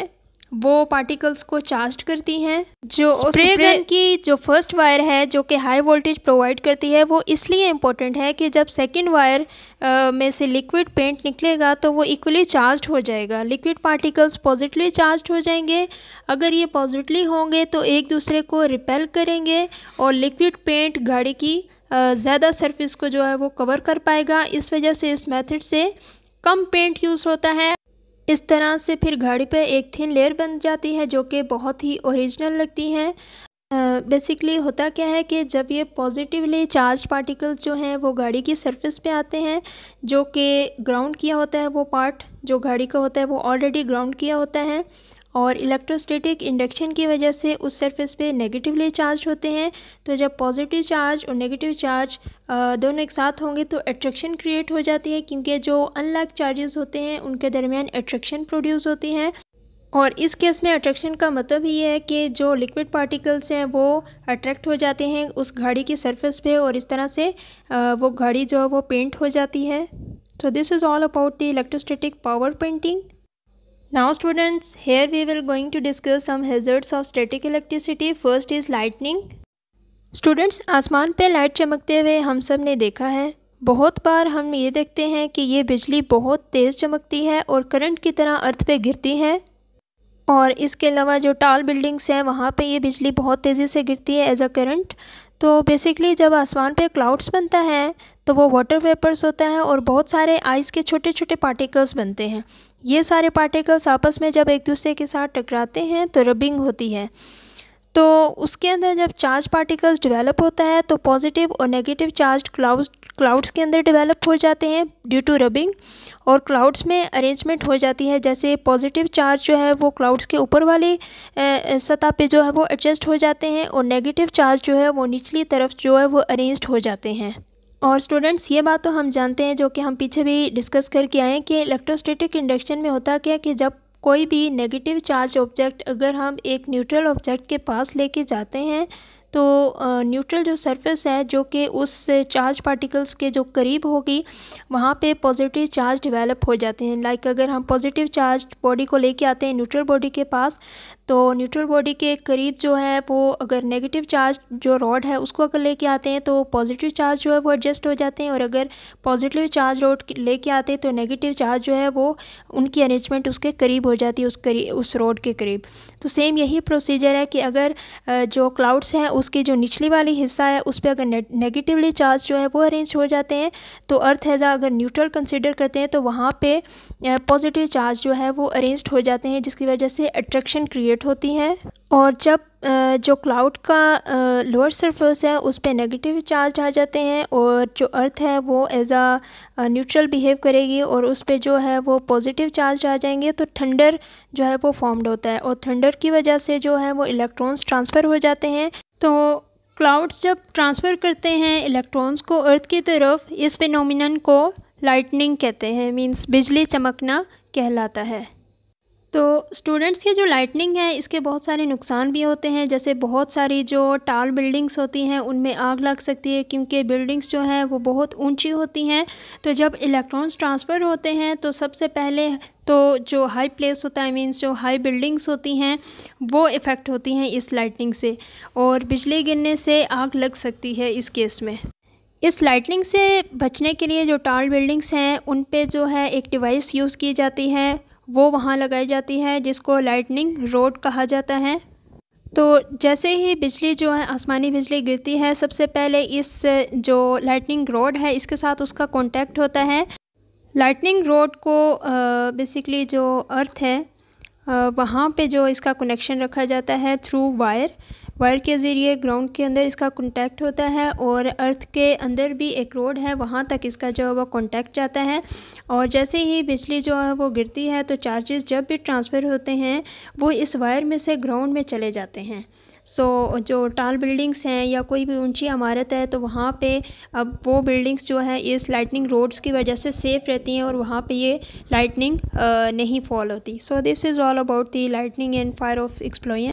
[SPEAKER 1] वो पार्टिकल्स को चार्ज करती हैं जो स्प्रे गन की जो फर्स्ट वायर है जो कि हाई वोल्टेज प्रोवाइड करती है वो इसलिए इम्पोर्टेंट है कि जब सेकंड वायर में से लिक्विड पेंट निकलेगा तो वो इक्वली चार्ज हो जाएगा लिक्विड पार्टिकल्स पॉजिटिवली चार्ज हो जाएंगे अगर ये पॉजिटिवली होंगे तो एक दूसरे को रिपेल करेंगे और लिक्विड पेंट गाड़ी की ज़्यादा सर्फिस को जो है वो कवर कर पाएगा इस वजह से इस मेथड से कम पेंट यूज़ होता है इस तरह से फिर घड़ी पे एक थिन लेयर बन जाती है जो कि बहुत ही ओरिजिनल लगती है बेसिकली uh, होता क्या है कि जब ये पॉजिटिवली चार्ज पार्टिकल्स जो हैं वो गाड़ी की सरफेस पे आते हैं जो कि ग्राउंड किया होता है वो पार्ट जो गाड़ी का होता है वो ऑलरेडी ग्राउंड किया होता है और इलेक्ट्रोस्टैटिक इंडक्शन की वजह से उस सरफेस पे नेगेटिवली चार्ज होते हैं तो जब पॉजिटिव चार्ज और नेगेटिव चार्ज दोनों एक साथ होंगे तो एट्रैक्शन क्रिएट हो जाती है क्योंकि जो अनलॉक चार्जेस होते हैं उनके दरमियान एट्रैक्शन प्रोड्यूस होती है और इस केस में अट्रैक्शन का मतलब ये है कि जो लिक्विड पार्टिकल्स हैं वो अट्रैक्ट हो जाते हैं उस घाड़ी की सरफेस पे और इस तरह से वो घाड़ी जो है वो पेंट हो जाती है तो this is all about the electrostatic power painting Now students, here we will going to discuss some hazards of static electricity. First is lightning. Students, आसमान पे लाइट चमकते हुए हम सब ने देखा है बहुत बार हम ये देखते हैं कि ये बिजली बहुत तेज़ चमकती है और करंट की तरह अर्थ पे गिरती है और इसके अलावा जो टॉल बिल्डिंग्स हैं वहाँ पे ये बिजली बहुत तेज़ी से गिरती है एज अ करंट तो बेसिकली जब आसमान पे क्लाउड्स बनता है तो वो वाटर वेपर्स होता है और बहुत सारे आइस के छोटे छोटे पार्टिकल्स बनते हैं ये सारे पार्टिकल्स आपस में जब एक दूसरे के साथ टकराते हैं तो रबिंग होती है तो उसके अंदर जब चार्ज पार्टिकल्स डेवलप होता है तो पॉजिटिव और नेगेटिव चार्ज क्लाउड्स क्लाउड्स के अंदर डेवलप हो जाते हैं ड्यू टू रबिंग और क्लाउड्स में अरेंजमेंट हो जाती है जैसे पॉजिटिव चार्ज जो है वो क्लाउड्स के ऊपर वाली सतह पे जो है वो एडजस्ट हो जाते हैं और नेगेटिव चार्ज जो है वो निचली तरफ जो है वो अरेंज हो जाते हैं और स्टूडेंट्स ये बात तो हम जानते हैं जो कि हम पीछे भी डिस्कस करके आए कि इलेक्ट्रोस्टेटिक इंडक्शन में होता क्या कि जब कोई भी नेगेटिव चार्ज ऑब्जेक्ट अगर हम एक न्यूट्रल ऑब्जेक्ट के पास लेके जाते हैं तो न्यूट्रल जो सरफेस है जो कि उस चार्ज पार्टिकल्स के जो करीब होगी वहाँ पे पॉजिटिव चार्ज डेवलप हो जाते हैं लाइक अगर हम पॉजिटिव चार्ज बॉडी को लेके आते हैं न्यूट्रल बॉडी के पास तो न्यूट्रल बॉडी के करीब जो है वो अगर नेगेटिव चार्ज जो रॉड है उसको अगर लेके आते हैं तो पॉजिटिव चार्ज जो है वो एडजस्ट हो जाते हैं और अगर पॉजिटिव चार्ज रॉड लेके आते हैं तो नेगेटिव चार्ज जो है वो उनकी अरेंजमेंट उसके करीब हो जाती है उस करीब उस रोड के करीब तो सेम यही प्रोसीजर है कि अगर जो क्लाउड्स हैं उसके जो निचली वाली हिस्सा है उस पर अगर नेगेटिवली चार्ज जो है वो अरेंज हो जाते हैं तो अर्थ एज अगर न्यूट्रल कंसिडर करते हैं तो वहाँ पर पॉजिटिव चार्ज जो है वो अरेंज हो जाते हैं जिसकी वजह से अट्रैक्शन क्रिएट होती है और जब जो क्लाउड का लोअर सरफेस है उस पर नेगेटिव चार्ज आ जाते हैं और जो अर्थ है वो एज आ न्यूट्रल बिहेव करेगी और उस पर जो है वो पॉजिटिव चार्ज आ जाएंगे तो थंडर जो है वो फॉर्म्ड होता है और थंडर की वजह से जो है वो इलेक्ट्रॉन्स ट्रांसफ़र हो जाते हैं तो क्लाउड्स जब ट्रांसफ़र करते हैं इलेक्ट्रॉन्स को अर्थ की तरफ इस फिनोमिनन को लाइटनिंग कहते हैं मींस बिजली चमकना कहलाता है तो स्टूडेंट्स ये जो लाइटनिंग है इसके बहुत सारे नुकसान भी होते हैं जैसे बहुत सारी जो टाल बिल्डिंग्स होती हैं उनमें आग लग सकती है क्योंकि बिल्डिंग्स जो हैं वो बहुत ऊंची होती हैं तो जब इलेक्ट्रॉन्स ट्रांसफ़र होते हैं तो सबसे पहले तो जो हाई प्लेस होता है मीन्स जो हाई बिल्डिंग्स होती हैं वो इफ़ेक्ट होती हैं इस लाइटनिंग से और बिजली गिरने से आग लग सकती है इस केस में इस लाइटनिंग से बचने के लिए जो टाल बिल्डिंग्स हैं उन पे जो है एक डिवाइस यूज़ की जाती है वो वहाँ लगाई जाती है जिसको लाइटनिंग रोड कहा जाता है तो जैसे ही बिजली जो है आसमानी बिजली गिरती है सबसे पहले इस जो लाइटनिंग रोड है इसके साथ उसका कॉन्टैक्ट होता है लाइटनिंग रोड को बेसिकली जो अर्थ है वहाँ पे जो इसका कनेक्शन रखा जाता है थ्रू वायर वायर के ज़रिए ग्राउंड के अंदर इसका कॉन्टैक्ट होता है और अर्थ के अंदर भी एक रोड है वहाँ तक इसका जो है वो कॉन्टैक्ट जाता है और जैसे ही बिजली जो है वो गिरती है तो चार्जेस जब भी ट्रांसफ़र होते हैं वो इस वायर में से ग्राउंड में चले जाते हैं सो जो टाल बिल्डिंग्स हैं या कोई भी ऊंची इमारत है तो वहाँ पे अब वो बिल्डिंग्स जो है इस लाइटनिंग रोड्स की वजह से सेफ़ रहती हैं और वहाँ पे ये लाइटनिंग नहीं फॉल होती so this is all about the lightning and fire of एक्सप्लोइंग